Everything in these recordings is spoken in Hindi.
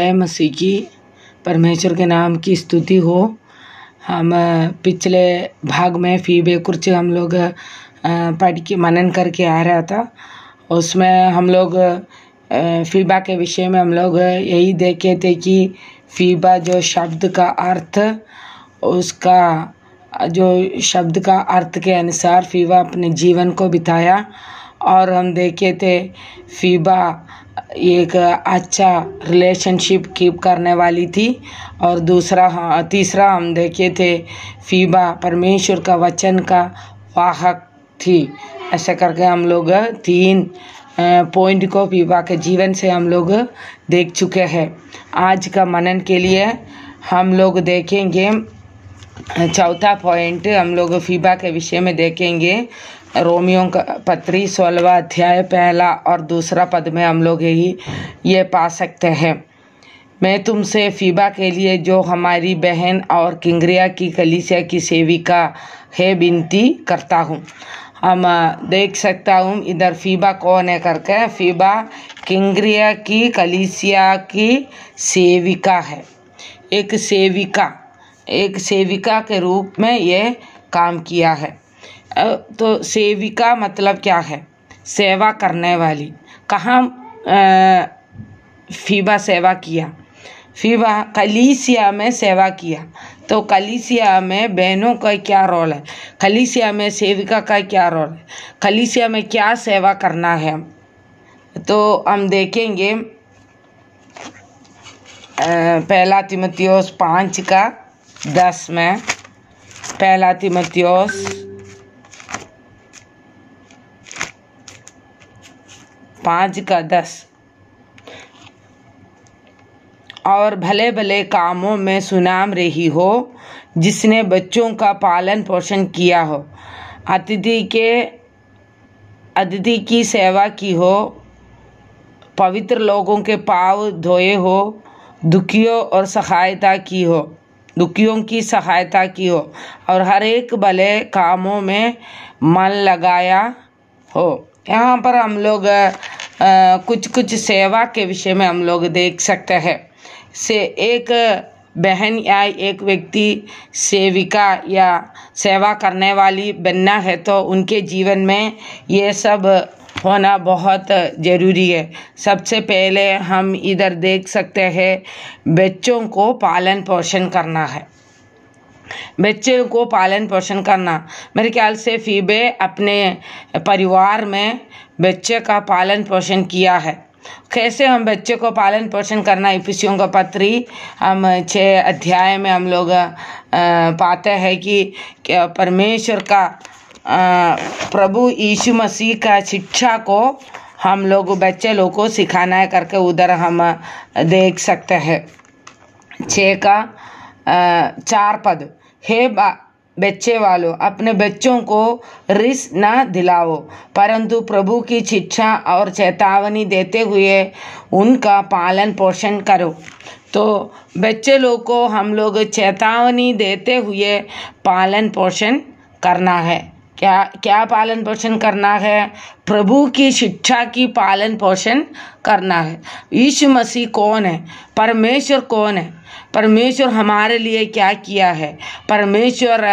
जय मसीह की परमेश्वर के नाम की स्तुति हो हम पिछले भाग में फीबे कुर्च हम लोग पढ़ के मनन करके आ रहा था उसमें हम लोग फीबा के विषय में हम लोग यही देखे थे कि फीबा जो शब्द का अर्थ उसका जो शब्द का अर्थ के अनुसार फीबा अपने जीवन को बिताया और हम देखे थे फीबा एक अच्छा रिलेशनशिप कीप करने वाली थी और दूसरा हाँ तीसरा हम देखे थे फीबा परमेश्वर का वचन का वाहक थी ऐसा करके हम लोग तीन पॉइंट को फीबा के जीवन से हम लोग देख चुके हैं आज का मनन के लिए हम लोग देखेंगे चौथा पॉइंट हम लोग फीबा के विषय में देखेंगे रोमियो का पत्री सोलवा अध्याय पहला और दूसरा पद में हम लोग यही ये पा सकते हैं मैं तुमसे फीबा के लिए जो हमारी बहन और किंगरिया की कलिसिया की सेविका है विनती करता हूँ हम देख सकता हूँ इधर फीबा कौन है करके फीबा किंग्रिया की कलिसिया की सेविका है एक सेविका एक सेविका के रूप में ये काम किया है तो सेविका मतलब क्या है सेवा करने वाली कहाँ फीबा सेवा किया फीबा कलीसिया में सेवा किया तो कलीसिया में बहनों का क्या रोल है कलीसिया में सेविका का क्या रोल है कलीसिया में क्या सेवा करना है तो हम देखेंगे पहला तिमतियोस पाँच का दस में पहला तिमतियोस पाँच का दस और भले भले कामों में सुनाम रही हो जिसने बच्चों का पालन पोषण किया हो अतिथि के अतिथि की सेवा की हो पवित्र लोगों के पाव धोए हो दुखियों और सहायता की हो दुखियों की सहायता की हो और हर एक भले कामों में मन लगाया हो यहाँ पर हम लोग आ, कुछ कुछ सेवा के विषय में हम लोग देख सकते हैं से एक बहन या एक व्यक्ति सेविका या सेवा करने वाली बनना है तो उनके जीवन में ये सब होना बहुत ज़रूरी है सबसे पहले हम इधर देख सकते हैं बच्चों को पालन पोषण करना है बच्चे को पालन पोषण करना मेरे ख्याल से फीबे अपने परिवार में बच्चे का पालन पोषण किया है कैसे हम बच्चे को पालन पोषण करना इफिसियों का पत्री हम छः अध्याय में हम लोग पाते हैं कि परमेश्वर का प्रभु यीशु मसीह का शिक्षा को हम लोग बच्चे लोग को सिखाना है करके उधर हम देख सकते हैं छः का चार पद हे बच्चे वालों अपने बच्चों को रिस न दिलाओ परंतु प्रभु की शिक्षा और चेतावनी देते हुए उनका पालन पोषण करो तो बच्चे लोग को हम लोग चेतावनी देते हुए पालन पोषण करना है क्या क्या पालन पोषण करना है प्रभु की शिक्षा की पालन पोषण करना है यीशु मसीह कौन है परमेश्वर कौन है परमेश्वर हमारे लिए क्या किया है परमेश्वर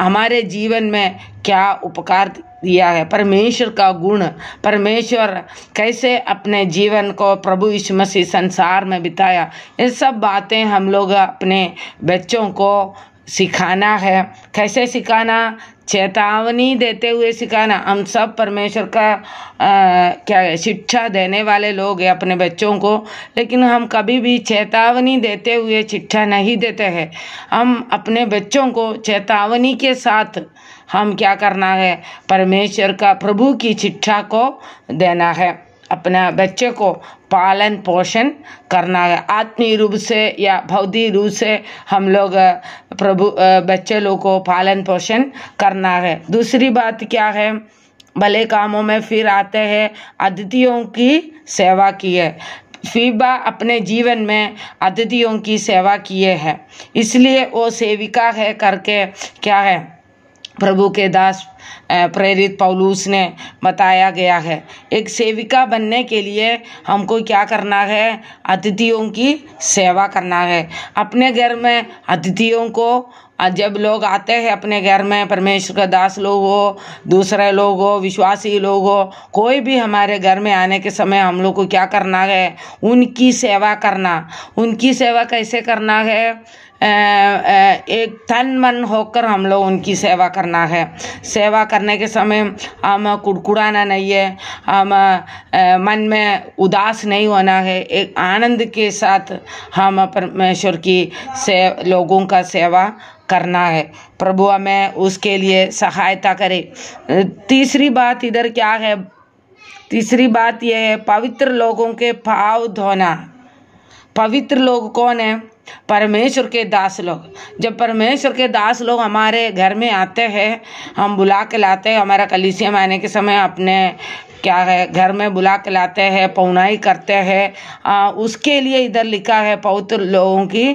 हमारे जीवन में क्या उपकार दिया है परमेश्वर का गुण परमेश्वर कैसे अपने जीवन को प्रभु यीशु मसीह संसार में बिताया ये सब बातें हम लोग अपने बच्चों को सिखाना है कैसे सिखाना चेतावनी देते हुए सिखाना हम सब परमेश्वर का आ, क्या है शिक्षा देने वाले लोग हैं अपने बच्चों को लेकिन हम कभी भी चेतावनी देते हुए शिक्षा नहीं देते हैं हम अपने बच्चों को चेतावनी के साथ हम क्या करना है परमेश्वर का प्रभु की शिक्षा को देना है अपना बच्चे को पालन पोषण करना है आत्मीय रूप से या भौतिक रूप से हम लोग प्रभु बच्चे लोग को पालन पोषण करना है दूसरी बात क्या है भले कामों में फिर आते हैं अतिथियों की सेवा की है फीबा अपने जीवन में अतिथियों की सेवा किए हैं इसलिए वो सेविका है करके क्या है प्रभु के दास प्रेरित पौलूस ने बताया गया है एक सेविका बनने के लिए हमको क्या करना है अतिथियों की सेवा करना है अपने घर में अतिथियों को जब लोग आते हैं अपने घर में परमेश्वर का दास लोग हो दूसरे लोग हो विश्वासी लोग हो कोई भी हमारे घर में आने के समय हम लोग को क्या करना है उनकी सेवा करना उनकी सेवा कैसे करना है एक तन मन होकर हम लोग उनकी सेवा करना है सेवा करने के समय हम कुड़कुड़ाना नहीं है हम मन में उदास नहीं होना है एक आनंद के साथ हम परमेश्वर की से लोगों का सेवा करना है प्रभु हमें उसके लिए सहायता करे तीसरी बात इधर क्या है तीसरी बात यह है पवित्र लोगों के पाव धोना पवित्र लोग कौन है परमेश्वर के दास लोग जब परमेश्वर के दास लोग हमारे घर में आते हैं हम बुला के लाते हैं हमारा कलिसियम आने के समय अपने क्या है घर में बुला के लाते हैं पौनाई करते हैं उसके लिए इधर लिखा है पौत्र लोगों की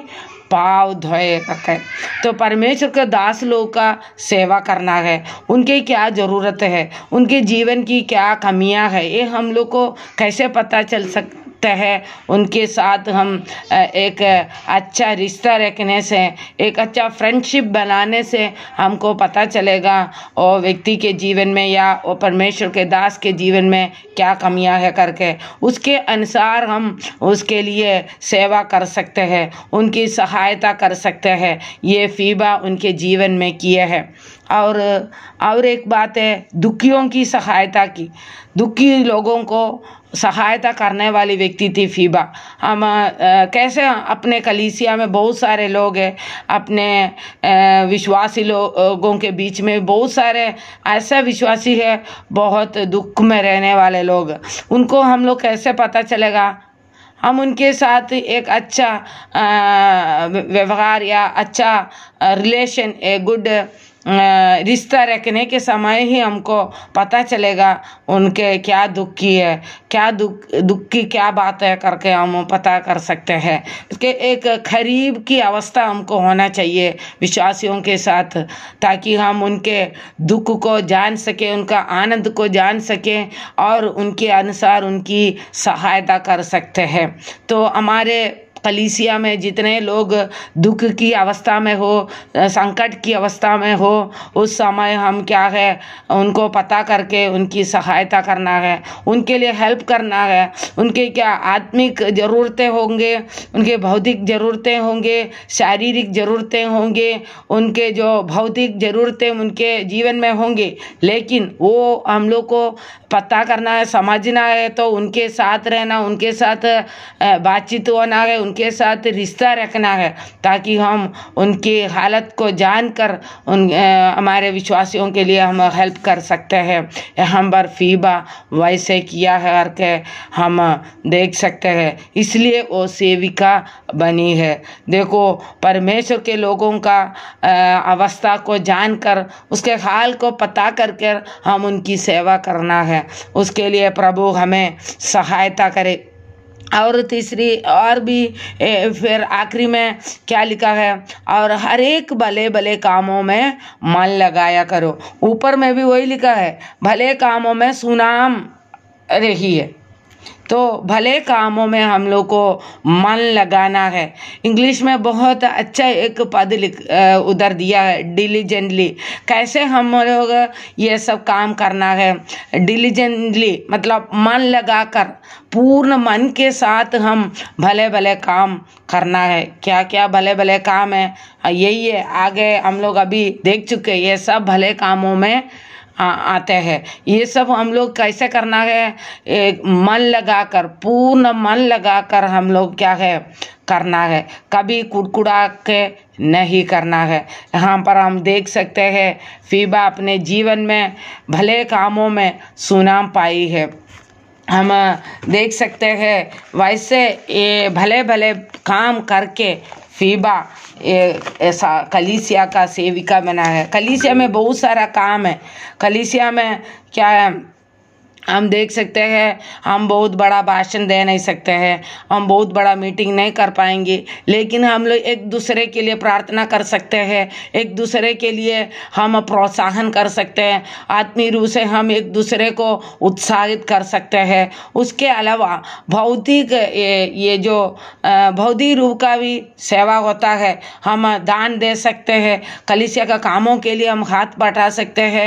पाव धोए रखे तो परमेश्वर के दास लोगों का सेवा करना है उनकी क्या ज़रूरत है उनके जीवन की क्या कमियां है ये हम लोग को कैसे पता चल सक युक्त है उनके साथ हम एक अच्छा रिश्ता रखने से एक अच्छा फ्रेंडशिप बनाने से हमको पता चलेगा और व्यक्ति के जीवन में या वो परमेश्वर के दास के जीवन में क्या कमियां है करके उसके अनुसार हम उसके लिए सेवा कर सकते हैं उनकी सहायता कर सकते हैं ये फीबा उनके जीवन में किए है और और एक बात है दुखियों की सहायता की दुखी लोगों को सहायता करने वाली व्यक्ति थी फीबा हम आ, कैसे अपने कलीसिया में बहुत सारे लोग हैं अपने आ, विश्वासी लोगों के बीच में बहुत सारे ऐसे विश्वासी है बहुत दुख में रहने वाले लोग उनको हम लोग कैसे पता चलेगा हम उनके साथ एक अच्छा व्यवहार या अच्छा रिलेशन ए गुड रिश्ता रखने के समय ही हमको पता चलेगा उनके क्या दुख की है क्या दुख दुख की क्या बात है करके हम पता कर सकते हैं कि एक खरीब की अवस्था हमको होना चाहिए विश्वासियों के साथ ताकि हम उनके दुख को जान सकें उनका आनंद को जान सकें और उनके अनुसार उनकी सहायता कर सकते हैं तो हमारे कलीसिया में जितने लोग दुख की अवस्था में हो संकट की अवस्था में हो उस समय हम क्या है उनको पता करके उनकी सहायता करना है उनके लिए हेल्प करना है उनके क्या आत्मिक ज़रूरतें होंगे उनके भौतिक ज़रूरतें होंगे शारीरिक ज़रूरतें होंगे उनके जो भौतिक ज़रूरतें उनके जीवन में होंगे लेकिन वो हम लोग को पता करना है समझना है तो उनके साथ रहना उनके साथ बातचीत होना है उन उनके साथ रिश्ता रखना है ताकि हम उनकी हालत को जानकर उन हमारे विश्वासियों के लिए हम हेल्प कर सकते हैं हम बार फीबा वैसे किया है और के हम देख सकते हैं इसलिए वो सेविका बनी है देखो परमेश्वर के लोगों का अवस्था को जानकर उसके हाल को पता करके हम उनकी सेवा करना है उसके लिए प्रभु हमें सहायता करे और तीसरी और भी ए, फिर आखिरी में क्या लिखा है और हर एक भले भले कामों में मन लगाया करो ऊपर में भी वही लिखा है भले कामों में सुनाम रही है तो भले कामों में हम लोग को मन लगाना है इंग्लिश में बहुत अच्छा एक पद लिख उधर दिया है डिलीजेंटली कैसे हम लोग ये सब काम करना है डिलीजेंटली मतलब मन लगाकर पूर्ण मन के साथ हम भले भले काम करना है क्या क्या भले भले काम है यही है आगे हम लोग अभी देख चुके ये सब भले कामों में आते हैं ये सब हम लोग कैसे करना है एक मन लगाकर पूर्ण मन लगाकर हम लोग क्या है करना है कभी कुड़कुड़ा के नहीं करना है यहाँ पर हम देख सकते हैं फीबा अपने जीवन में भले कामों में सुनाम पाई है हम देख सकते हैं वैसे ये भले भले काम करके फीबा ऐसा कलीसिया का सेविका बना है कलीसिया में बहुत सारा काम है कलीसिया में क्या है हम देख सकते हैं हम बहुत बड़ा भाषण दे नहीं सकते हैं हम बहुत बड़ा मीटिंग नहीं कर पाएंगे लेकिन हम लोग एक दूसरे के लिए प्रार्थना कर सकते हैं एक दूसरे के लिए हम प्रोत्साहन कर सकते हैं आत्मीय रूप से हम एक दूसरे को उत्साहित कर सकते हैं उसके अलावा भौतिक ये, ये जो भौतिक रूप का भी सेवा होता है हम दान दे सकते हैं कलिसिया का कामों के लिए हम हाथ बटा सकते हैं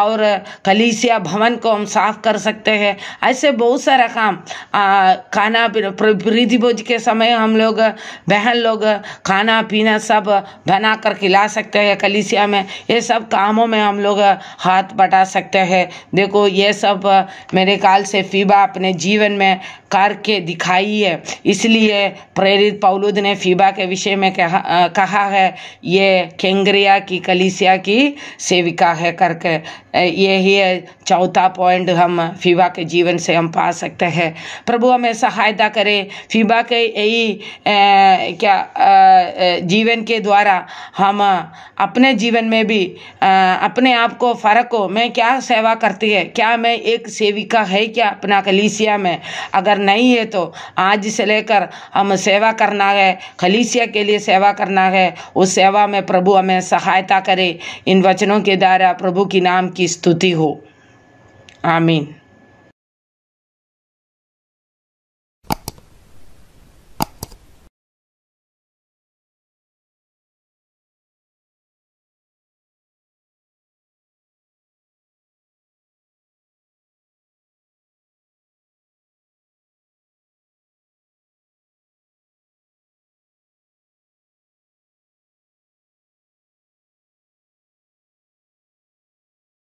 और कलिसिया भवन को हम साफ कर कर सकते हैं ऐसे बहुत सारा काम आ, खाना प्रीति भोज के समय हम लोग बहन लोग खाना पीना सब बना कर खिला सकते हैं कलिसिया में ये सब कामों में हम लोग हाथ बटा सकते हैं देखो ये सब मेरे काल से फीबा अपने जीवन में करके दिखाई है इसलिए प्रेरित पौलुद ने फीबा के विषय में कहा कहा है ये केंग्रिया की कलिसिया की सेविका है करके यही है चौथा पॉइंट हम फीबा के जीवन से हम पा सकते हैं प्रभु हमें सहायता करें फीबा के यही क्या आ, जीवन के द्वारा हम अपने जीवन में भी आ, अपने आप को फ़र्क हो मैं क्या सेवा करती है क्या मैं एक सेविका है क्या अपना कलिसिया में अगर अगर नहीं है तो आज से लेकर हम सेवा करना है खलीसिया के लिए सेवा करना है उस सेवा में प्रभु हमें सहायता करे इन वचनों के द्वारा प्रभु की नाम की स्तुति हो आमीन